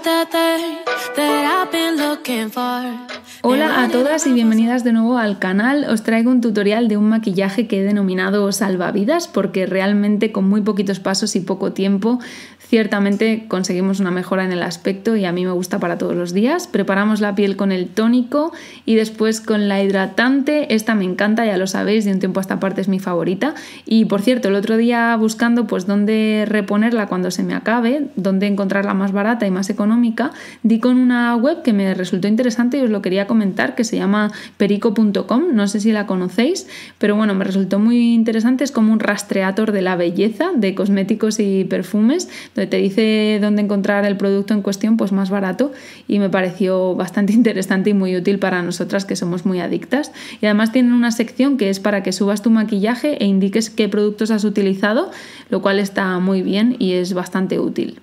about that thing that I've been looking for. Hola a todas y bienvenidas de nuevo al canal. Os traigo un tutorial de un maquillaje que he denominado salvavidas porque realmente con muy poquitos pasos y poco tiempo ciertamente conseguimos una mejora en el aspecto y a mí me gusta para todos los días. Preparamos la piel con el tónico y después con la hidratante. Esta me encanta, ya lo sabéis, de un tiempo a esta parte es mi favorita. Y por cierto, el otro día buscando pues dónde reponerla cuando se me acabe, dónde encontrarla más barata y más económica, di con una web que me resultó interesante y os lo quería comentar comentar, que se llama perico.com, no sé si la conocéis, pero bueno, me resultó muy interesante, es como un rastreador de la belleza, de cosméticos y perfumes, donde te dice dónde encontrar el producto en cuestión, pues más barato, y me pareció bastante interesante y muy útil para nosotras que somos muy adictas. Y además tienen una sección que es para que subas tu maquillaje e indiques qué productos has utilizado, lo cual está muy bien y es bastante útil.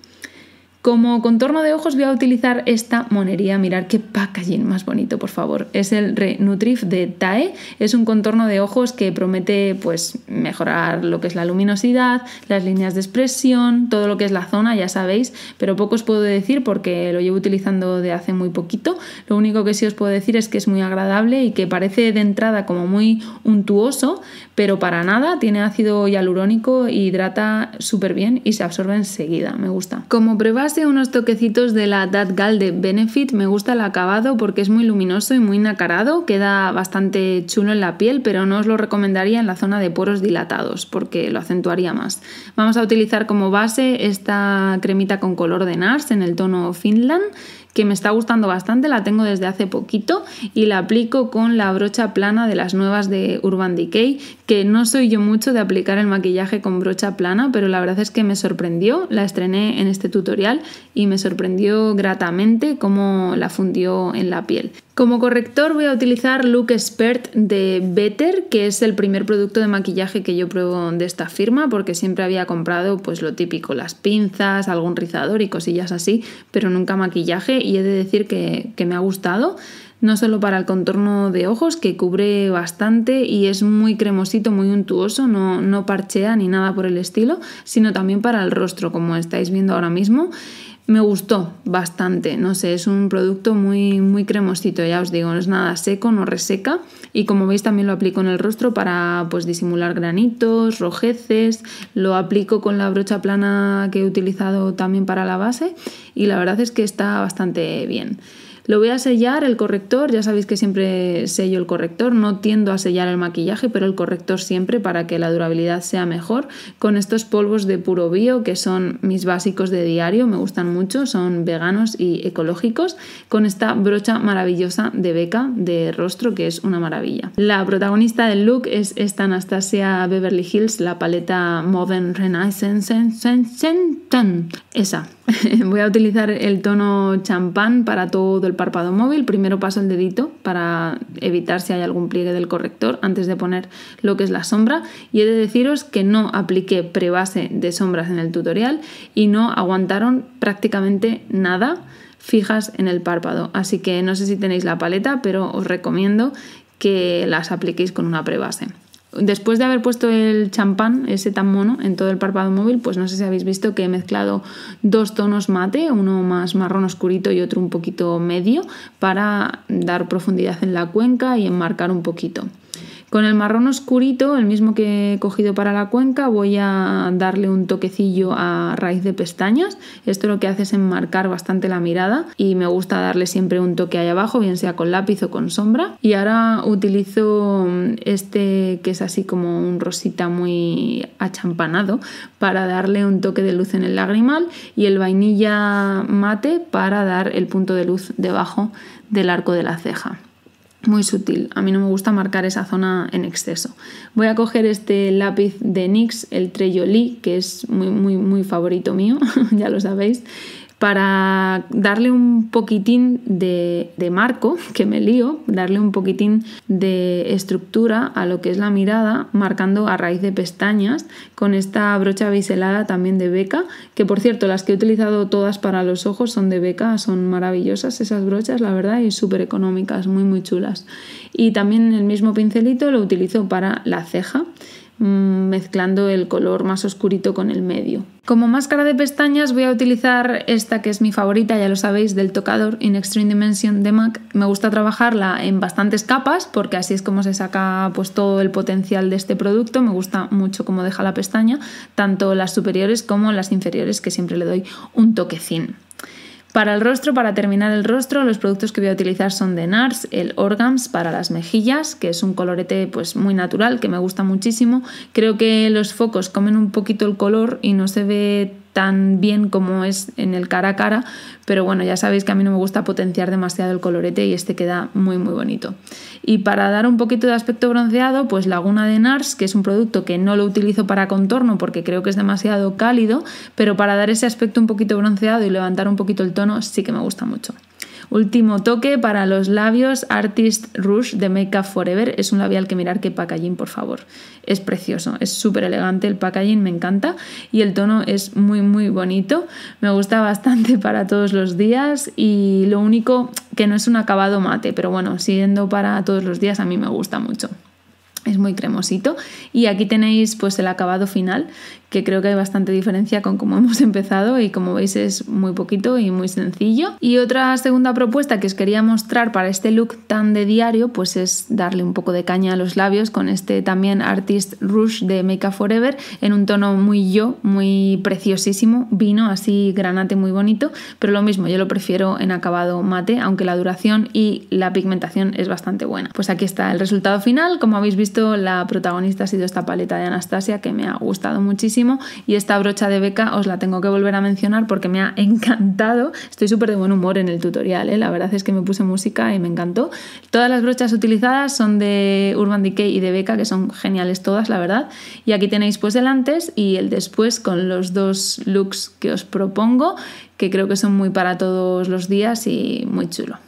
Como contorno de ojos voy a utilizar esta monería, mirar qué packaging más bonito, por favor. Es el Renutrif de TAE, es un contorno de ojos que promete pues mejorar lo que es la luminosidad, las líneas de expresión, todo lo que es la zona, ya sabéis, pero poco os puedo decir porque lo llevo utilizando de hace muy poquito. Lo único que sí os puedo decir es que es muy agradable y que parece de entrada como muy untuoso, pero para nada, tiene ácido hialurónico, hidrata súper bien y se absorbe enseguida, me gusta. Como pruebas unos toquecitos de la Dad Gal de Benefit, me gusta el acabado porque es muy luminoso y muy nacarado, queda bastante chulo en la piel, pero no os lo recomendaría en la zona de poros dilatados porque lo acentuaría más. Vamos a utilizar como base esta cremita con color de Nars en el tono Finland que me está gustando bastante, la tengo desde hace poquito y la aplico con la brocha plana de las nuevas de Urban Decay, que no soy yo mucho de aplicar el maquillaje con brocha plana, pero la verdad es que me sorprendió, la estrené en este tutorial y me sorprendió gratamente cómo la fundió en la piel. Como corrector voy a utilizar Look Expert de Better, que es el primer producto de maquillaje que yo pruebo de esta firma, porque siempre había comprado pues lo típico, las pinzas, algún rizador y cosillas así, pero nunca maquillaje y he de decir que, me ha gustado, no solo para el contorno de ojos, que cubre bastante y es muy cremosito, muy untuoso, no, no parchea ni nada por el estilo, sino también para el rostro, como estáis viendo ahora mismo. Me gustó bastante, no sé, es un producto muy, muy cremosito, ya os digo, no es nada seco, no reseca y como veis también lo aplico en el rostro para pues disimular granitos, rojeces, lo aplico con la brocha plana que he utilizado también para la base y la verdad es que está bastante bien. Lo voy a sellar, el corrector, ya sabéis que siempre sello el corrector, no tiendo a sellar el maquillaje, pero el corrector siempre para que la durabilidad sea mejor. Con estos polvos de puro bio, que son mis básicos de diario, me gustan mucho, son veganos y ecológicos. Con esta brocha maravillosa de beca de rostro, que es una maravilla. La protagonista del look es esta Anastasia Beverly Hills, la paleta Modern Renaissance. Esa. Voy a utilizar el tono champán para todo el párpado móvil, primero paso el dedito para evitar si hay algún pliegue del corrector antes de poner lo que es la sombra y he de deciros que no apliqué prebase de sombras en el tutorial y no aguantaron prácticamente nada fijas en el párpado, así que no sé si tenéis la paleta, pero os recomiendo que las apliquéis con una prebase. Después de haber puesto el champán, ese tan mono, en todo el párpado móvil, pues no sé si habéis visto que he mezclado dos tonos mate, uno más marrón oscurito y otro un poquito medio, para dar profundidad en la cuenca y enmarcar un poquito. Con el marrón oscurito, el mismo que he cogido para la cuenca, voy a darle un toquecillo a raíz de pestañas. Esto lo que hace es enmarcar bastante la mirada y me gusta darle siempre un toque ahí abajo, bien sea con lápiz o con sombra. Y ahora utilizo mm, este que es así como un rosita muy achampanado para darle un toque de luz en el lagrimal y el vainilla mate para dar el punto de luz debajo del arco de la ceja muy sutil. A mí no me gusta marcar esa zona en exceso. Voy a coger este lápiz de NYX, el Trello Lee, que es muy, muy, muy favorito mío, ya lo sabéis para darle un poquitín de, marco, que me lío, darle un poquitín de estructura a lo que es la mirada, marcando a raíz de pestañas con esta brocha biselada también de beca, que por cierto las que he utilizado todas para los ojos son de beca, son maravillosas esas brochas, la verdad, y súper económicas, muy muy chulas. Y también el mismo pincelito lo utilizo para la ceja, mm, mezclando el color más oscurito con el medio. Como máscara de pestañas voy a utilizar esta que es mi favorita, ya lo sabéis, del tocador In Extreme Dimension de MAC. Me gusta trabajarla en bastantes capas porque así es como se saca pues, todo el potencial de este producto. Me gusta mucho cómo deja la pestaña, tanto las superiores como las inferiores que siempre le doy un toquecín. Para el rostro, para terminar el rostro, los productos que voy a utilizar son de NARS, el Organs para las mejillas, que es un colorete pues muy natural que me gusta muchísimo. Creo que los focos comen un poquito el color y no se ve tan bien como es en el cara a cara, pero bueno, ya sabéis que a mí no me gusta potenciar demasiado el colorete y este queda muy muy bonito. Y para dar un poquito de aspecto bronceado, pues Laguna de Nars, que es un producto que no lo utilizo para contorno porque creo que es demasiado cálido, pero para dar ese aspecto un poquito bronceado y levantar un poquito el tono sí que me gusta mucho. Último toque para los labios Artist Rouge de Make Up Forever. Es un labial que mirar qué packaging, por favor. Es precioso, es súper elegante el packaging, me encanta. Y el tono es muy, muy bonito. Me gusta bastante para todos los días. Y lo único que no es un acabado mate, pero bueno, siguiendo para todos los días a mí me gusta mucho es muy cremosito y aquí tenéis pues el acabado final que creo que hay bastante diferencia con cómo hemos empezado y como veis es muy poquito y muy sencillo y otra segunda propuesta que os quería mostrar para este look tan de diario pues es darle un poco de caña a los labios con este también Artist Rouge de Make Up Forever en un tono muy yo muy preciosísimo vino así granate muy bonito pero lo mismo yo lo prefiero en acabado mate aunque la duración y la pigmentación es bastante buena pues aquí está el resultado final como habéis visto la protagonista ha sido esta paleta de Anastasia que me ha gustado muchísimo y esta brocha de beca os la tengo que volver a mencionar porque me ha encantado. Estoy súper de buen humor en el tutorial, ¿eh? la verdad es que me puse música y me encantó. Todas las brochas utilizadas son de Urban Decay y de beca, que son geniales todas, la verdad. Y aquí tenéis pues el antes y el después con los dos looks que os propongo, que creo que son muy para todos los días y muy chulo.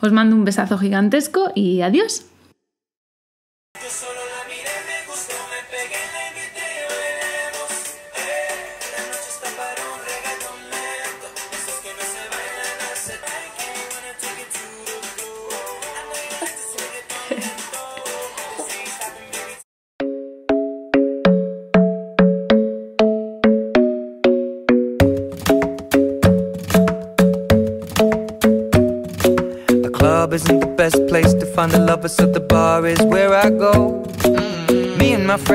Os mando un besazo gigantesco y adiós. best place to find a lover, so the bar is where I go. Mm -hmm. Me and my friends.